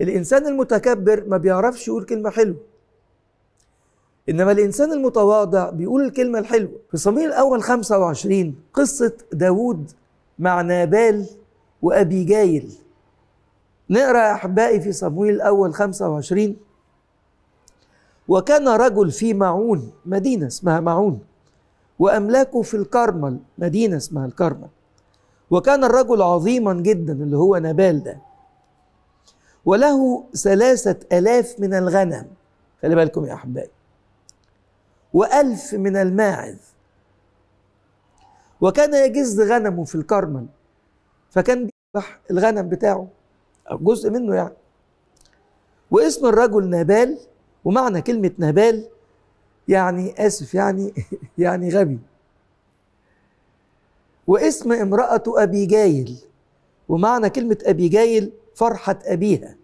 الإنسان المتكبر ما بيعرفش يقول كلمة حلوة إنما الإنسان المتواضع بيقول الكلمة الحلوة في صمويل الأول 25 قصة داوود مع نابال وأبي جايل نقرأ يا أحبائي في صمويل الأول 25 وكان رجل في معون مدينة اسمها معون وأملاكه في الكرمل مدينة اسمها الكرمل وكان الرجل عظيما جدا اللي هو نبال ده وله ثلاثة ألاف من الغنم خلي بالكم يا أحبائي وألف من الماعز وكان يجز غنمه في الكرمل فكان بيذبح الغنم بتاعه أو جزء منه يعني واسم الرجل نبال ومعنى كلمة نبال يعني آسف يعني يعني غبي واسم امرأة أبي جايل ومعنى كلمة أبي جايل فرحة أبيها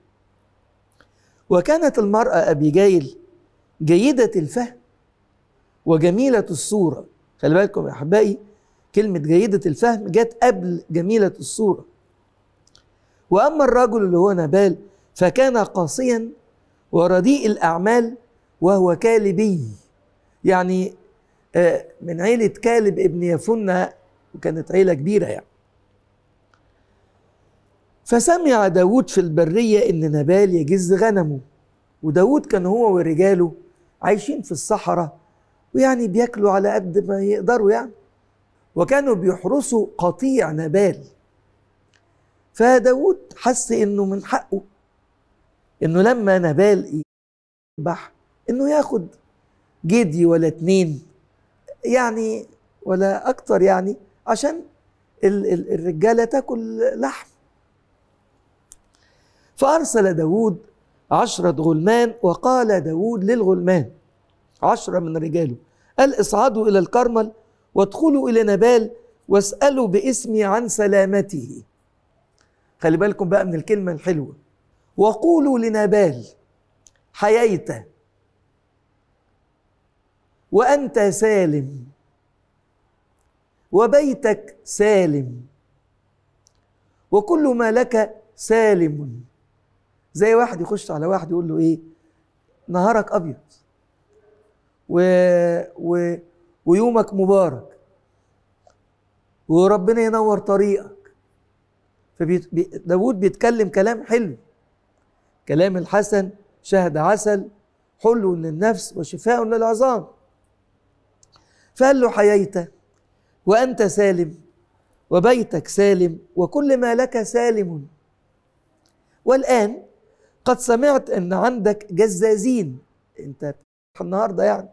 وكانت المرأة جايل جيدة الفهم وجميلة الصورة خلي بالكم يا أحبائي كلمة جيدة الفهم جت قبل جميلة الصورة وأما الرجل اللي هو نبال فكان قاسيا ورديء الأعمال وهو كالبي يعني آه، من عيلة كالب ابن يفنة وكانت عيلة كبيرة يعني فسمع داود في البرية إن نبال يجز غنمه وداود كان هو ورجاله عايشين في الصحراء ويعني بياكلوا على قد ما يقدروا يعني وكانوا بيحرسوا قطيع نبال فداود حس انه من حقه انه لما نبال يذبح انه ياخد جدي ولا اتنين يعني ولا اكتر يعني عشان الرجاله تاكل لحم فأرسل داود عشرة غلمان وقال داود للغلمان عشرة من رجاله قال اصعدوا إلى الكرمل وادخلوا إلى نبال واسألوا باسمي عن سلامته خلي بالكم بقى من الكلمة الحلوة وقولوا لنبال حييت وأنت سالم وبيتك سالم وكل ما لك سالم زي واحد يخش على واحد يقول له ايه نهارك ابيض و... و... ويومك مبارك وربنا ينور طريقك فداود بيتكلم كلام حلو كلام الحسن شهد عسل حلو للنفس وشفاء للعظام فقال له حييت وأنت سالم وبيتك سالم وكل ما لك سالم والآن قد سمعت ان عندك جزازين انت النهارده يعني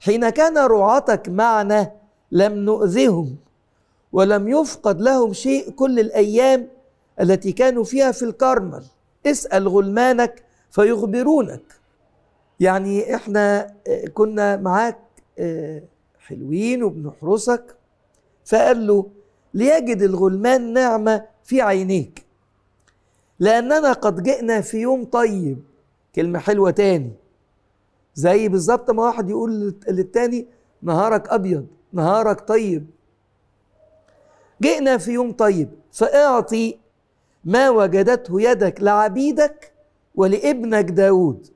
حين كان رعاتك معنا لم نؤذهم ولم يفقد لهم شيء كل الايام التي كانوا فيها في الكرمل اسال غلمانك فيخبرونك يعني احنا آه، كنا معاك آه، حلوين وبنحرسك فقال له ليجد الغلمان نعمه في عينيك لأننا قد جئنا في يوم طيب كلمة حلوة تاني زي بالظبط ما واحد يقول للتاني نهارك أبيض نهارك طيب جئنا في يوم طيب فاعطي ما وجدته يدك لعبيدك ولابنك داود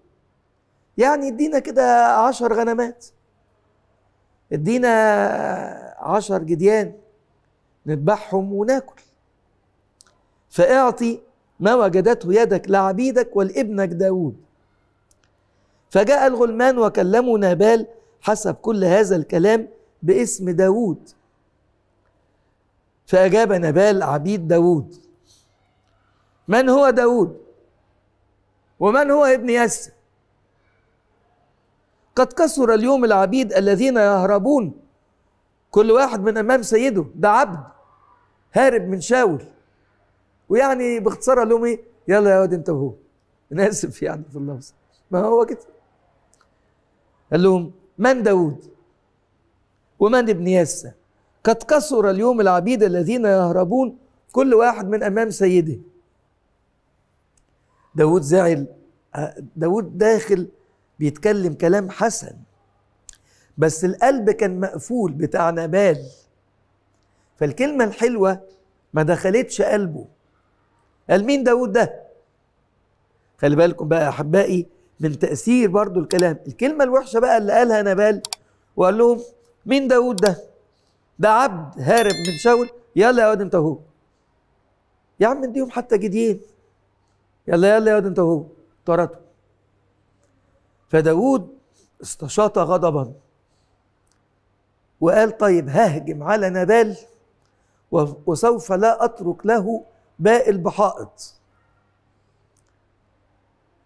يعني ادينا كده عشر غنمات ادينا عشر جديان نذبحهم وناكل فاعطي ما وجدته يدك لعبيدك والابنك داود فجاء الغلمان وكلموا نابال حسب كل هذا الكلام باسم داود فأجاب نبال عبيد داود من هو داود ومن هو ابن يس قد كثر اليوم العبيد الذين يهربون كل واحد من أمام سيده ده عبد هارب من شاول ويعني باختصار قال لهم ايه يلا يا واد انت وهو انا اسف يعني في اللفظ ما هو كده قال لهم من داود ومن ابن ياسة قد كثر اليوم العبيد الذين يهربون كل واحد من امام سيده داود زعل آه، داود داخل بيتكلم كلام حسن بس القلب كان مقفول بتاع نبال فالكلمة الحلوة ما دخلتش قلبه قال مين داود ده خلي بالكم بقى احبائي من تاثير برضو الكلام الكلمه الوحشه بقى اللي قالها نبال وقال لهم مين داود ده ده عبد هارب من شاول يلا يا واد انت هو يا عم اديهم حتى جديد يلا يلا يا واد انت هو طردوا فداود استشاط غضبا وقال طيب ههجم على نبال وسوف لا اترك له باقي البحائط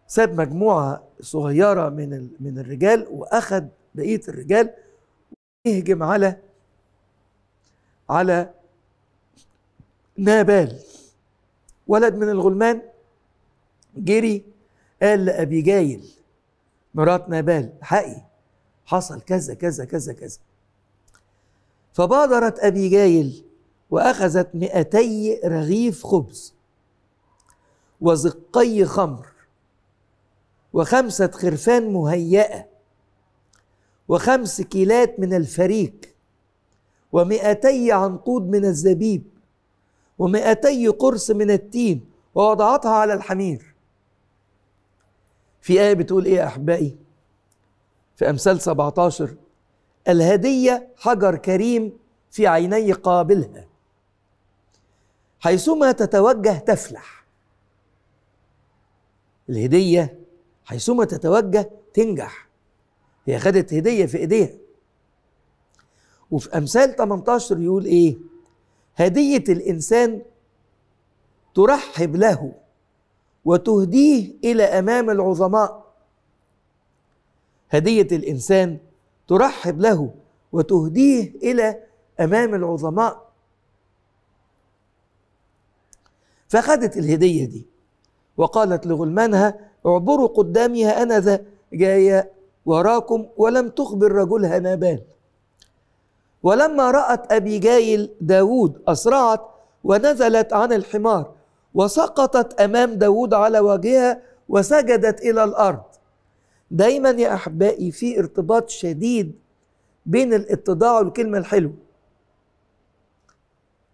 ساب مجموعة صغيرة من من الرجال وأخذ بقية الرجال ويهجم على على نابال ولد من الغلمان جري قال لأبي جايل مرات نابال حقي حصل كذا كذا كذا كذا فبادرت أبي جايل وأخذت مئتي رغيف خبز وزقي خمر وخمسة خرفان مهيئة وخمس كيلات من الفريك ومئتي عنقود من الزبيب ومئتي قرص من التين ووضعتها على الحمير في آية بتقول إيه يا أحبائي في أمثال 17 الهدية حجر كريم في عيني قابلها حيثما تتوجه تفلح الهدية حيثما تتوجه تنجح هي خدت هدية في ايديها وفي أمثال 18 يقول إيه هدية الإنسان ترحب له وتهديه إلى أمام العظماء هدية الإنسان ترحب له وتهديه إلى أمام العظماء فاخذت الهدية دي وقالت لغلمانها اعبروا قدامي ذا جاية وراكم ولم تخبر رجلها نابال ولما رأت أبي جايل داود أسرعت ونزلت عن الحمار وسقطت أمام داود على وجهها وسجدت إلى الأرض دايما يا أحبائي في ارتباط شديد بين الاتضاع والكلمة الحلوة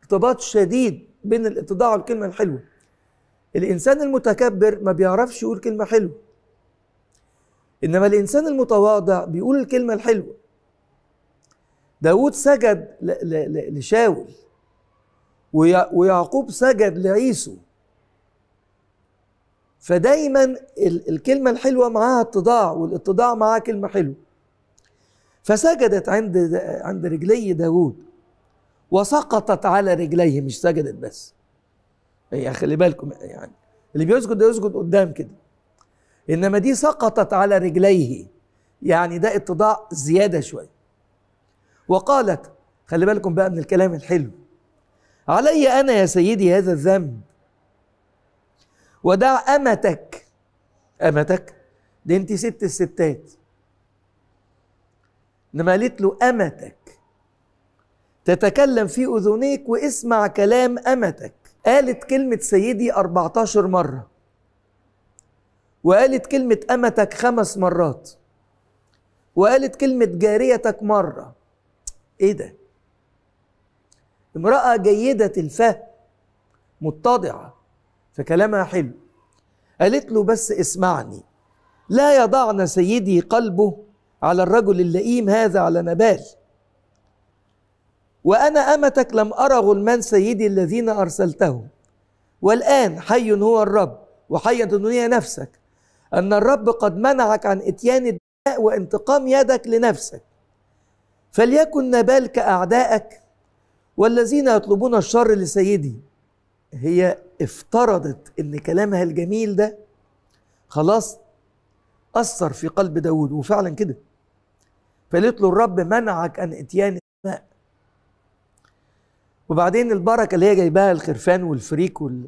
ارتباط شديد بين الاتضاع والكلمه الحلوه الانسان المتكبر ما بيعرفش يقول كلمه حلوه انما الانسان المتواضع بيقول الكلمه الحلوه داود سجد لشاول ويعقوب سجد لعيسو فدايما الكلمة الحلوة معاها اتضاع والاتضاع معاها كلمة حلوة فسجدت عند عند رجلي داوود وسقطت على رجليه مش سجدت بس يعني إيه خلي بالكم يعني اللي بيسجد ده يسجد قدام كده انما دي سقطت على رجليه يعني ده اتضاع زياده شويه وقالت خلي بالكم بقى من الكلام الحلو علي انا يا سيدي هذا الذنب ودع امتك امتك دي انت ست الستات انما قالت له امتك تتكلم في أذنيك واسمع كلام أمتك قالت كلمة سيدي 14 مرة وقالت كلمة أمتك خمس مرات وقالت كلمة جاريتك مرة إيه ده؟ امرأة جيدة الفهم متضعة فكلامها حلو قالت له بس اسمعني لا يضعن سيدي قلبه على الرجل اللئيم هذا على نبال وأنا أمتك لم أرى غلمان سيدي الذين أرسلتهم والآن حي هو الرب وحيا الدنيا نفسك أن الرب قد منعك عن إتيان الدماء وانتقام يدك لنفسك فليكن نبال كأعدائك والذين يطلبون الشر لسيدي هي افترضت ان كلامها الجميل ده خلاص أثر في قلب داود وفعلا كده فليطلب له الرب منعك عن إتيان الدماء وبعدين البركه اللي هي جايباها الخرفان والفريك وال...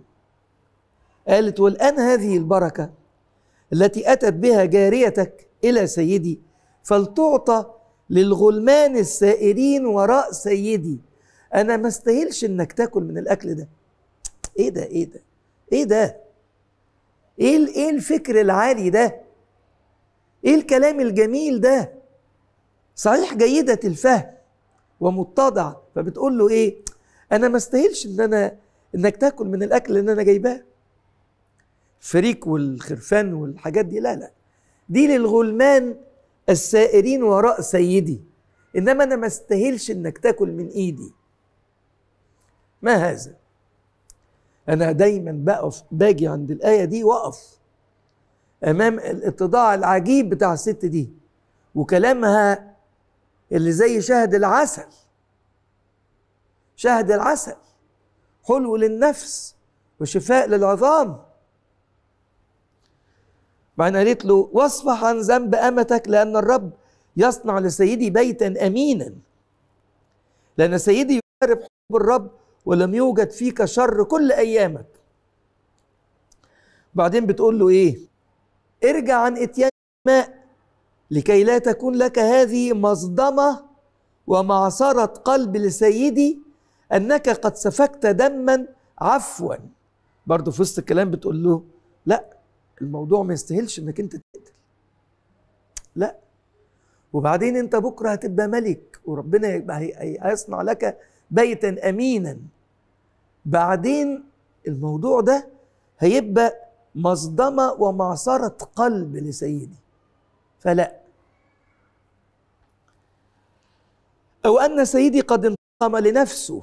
قالت والان هذه البركه التي اتت بها جاريتك الى سيدي فلتعطى للغلمان السائرين وراء سيدي انا ما استاهلش انك تاكل من الاكل ده ايه ده ايه ده ايه ده ايه ايه الفكر العالي ده ايه الكلام الجميل ده صحيح جيده الفهم ومتضعه فبتقول له ايه انا ما استاهلش ان انا انك تاكل من الاكل اللي انا جايباه فريك والخرفان والحاجات دي لا لا دي للغلمان السائرين وراء سيدي انما انا ما استاهلش انك تاكل من ايدي ما هذا انا دايما بقف باجي عند الايه دي واقف امام الاتضاع العجيب بتاع الست دي وكلامها اللي زي شهد العسل شهد العسل حلو للنفس وشفاء للعظام بعدين قالت له واصفح عن ذنب امتك لان الرب يصنع لسيدي بيتا امينا لان سيدي يعرف حب الرب ولم يوجد فيك شر كل ايامك بعدين بتقول له ايه ارجع عن اتيان الماء لكي لا تكون لك هذه مصدمه ومعصره قلب لسيدي أنك قد سفكت دما عفوا برضه في وسط الكلام بتقول له لا الموضوع ما يستاهلش انك انت تقتل لا وبعدين انت بكره هتبقى ملك وربنا هيصنع لك بيتا امينا بعدين الموضوع ده هيبقى مصدمة ومعصرة قلب لسيدي فلا أو أن سيدي قد انتقم لنفسه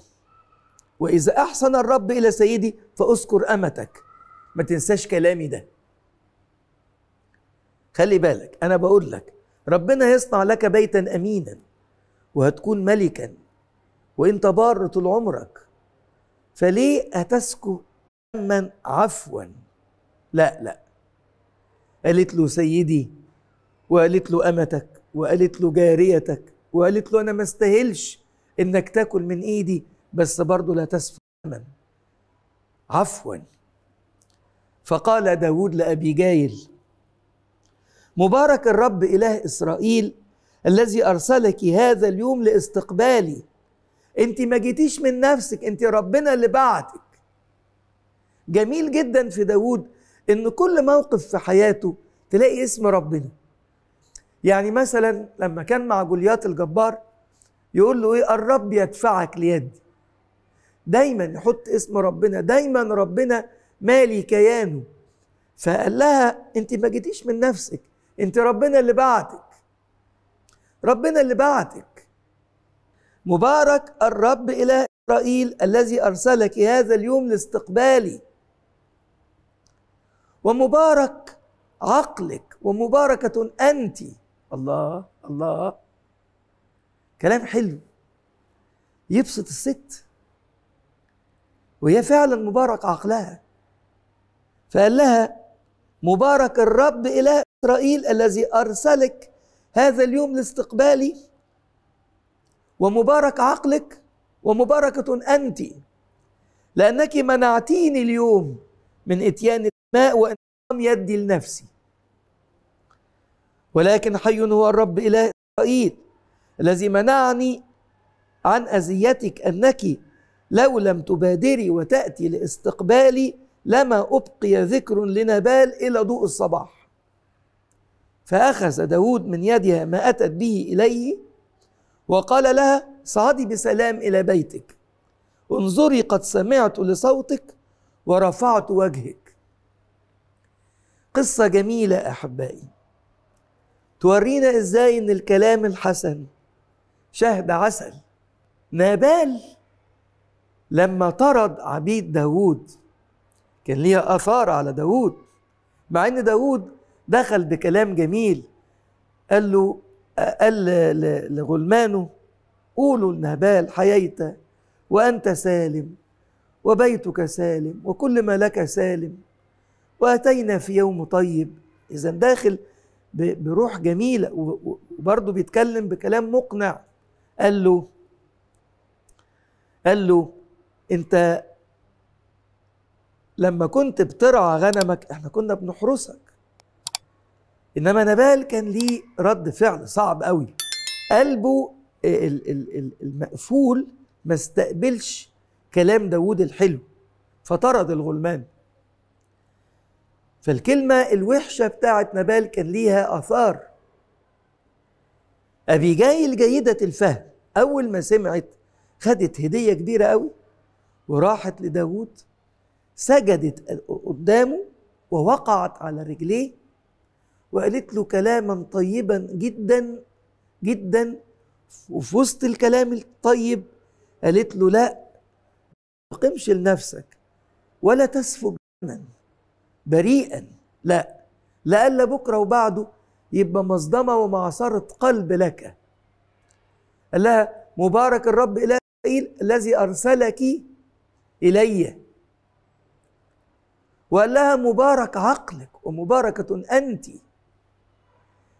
وإذا أحسن الرب إلى سيدي فأذكر أمتك ما تنساش كلامي ده خلي بالك أنا بقول لك ربنا يصنع لك بيتا أمينا وهتكون ملكا وانت بار طول عمرك فليه أتسكو أما عفوا لا لا قالت له سيدي وقالت له أمتك وقالت له جاريتك وقالت له أنا ما استاهلش إنك تاكل من إيدي بس برضه لا تسفك دما عفوا فقال داود لأبي جايل مبارك الرب إله إسرائيل الذي أرسلك هذا اليوم لاستقبالي أنت ما جيتيش من نفسك أنت ربنا اللي بعتك جميل جدا في داود أن كل موقف في حياته تلاقي اسم ربنا يعني مثلا لما كان مع جوليات الجبار يقول له ايه الرب يدفعك ليدي دايما يحط اسم ربنا دايما ربنا مالي كيانه فقال لها انت ما جيتيش من نفسك انت ربنا اللي بعتك ربنا اللي بعتك مبارك الرب اله اسرائيل الذي ارسلك هذا اليوم لاستقبالي ومبارك عقلك ومباركه انت الله الله كلام حلو يبسط الست وهي فعلا مبارك عقلها فقال لها مبارك الرب إله إسرائيل الذي أرسلك هذا اليوم لاستقبالي ومبارك عقلك ومباركة أنتِ لأنك منعتيني اليوم من إتيان الماء وإنضمام يدي لنفسي ولكن حي هو الرب إله إسرائيل الذي منعني عن أذيتك أنك لو لم تبادري وتأتي لاستقبالي لما أبقي ذكر لنبال إلى ضوء الصباح فأخذ داود من يدها ما أتت به إليه وقال لها صعدي بسلام إلى بيتك انظري قد سمعت لصوتك ورفعت وجهك قصة جميلة أحبائي تورينا إزاي إن الكلام الحسن شهد عسل نبال لما طرد عبيد داوود كان ليها اثار على داوود مع ان داوود دخل بكلام جميل قال له قال لغلمانه قولوا لنبال حييت وانت سالم وبيتك سالم وكل ما لك سالم واتينا في يوم طيب اذا داخل بروح جميله وبرضه بيتكلم بكلام مقنع قال له قال له انت لما كنت بترعى غنمك احنا كنا بنحرسك انما نبال كان ليه رد فعل صعب قوي قلبه المقفول ما استقبلش كلام داوود الحلو فطرد الغلمان فالكلمة الوحشة بتاعت نبال كان ليها آثار أبيجايل جيدة الفهم أول ما سمعت خدت هدية كبيرة قوي وراحت لداود سجدت قدامه ووقعت على رجليه وقالت له كلاما طيبا جدا جدا وفي وسط الكلام الطيب قالت له لا تقمش لنفسك ولا تسفك دما بريئا لا لألا بكرة وبعده يبقى مصدمة ومعصرة قلب لك قال لها مبارك الرب إله الذي أرسلك إلي وقال لها مبارك عقلك ومباركة أنت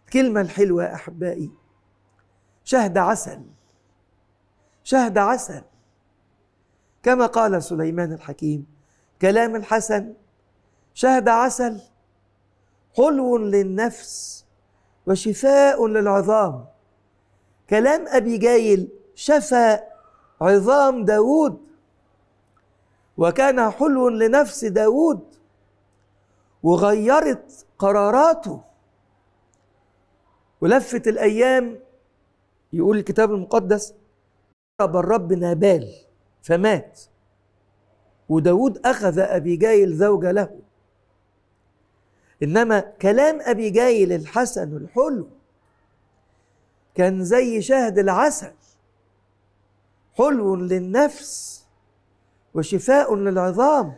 الكلمة الحلوة يا أحبائي شهد عسل شهد عسل كما قال سليمان الحكيم كلام الحسن شهد عسل حلو للنفس وشفاء للعظام كلام أبي جايل شفى عظام داود وكان حلو لنفس داود وغيرت قراراته ولفت الأيام يقول الكتاب المقدس ضرب الرب نابال فمات وداود أخذ أبي جايل زوجة له إنما كلام أبي جايل الحسن الحلو كان زي شهد العسل حلو للنفس وشفاء للعظام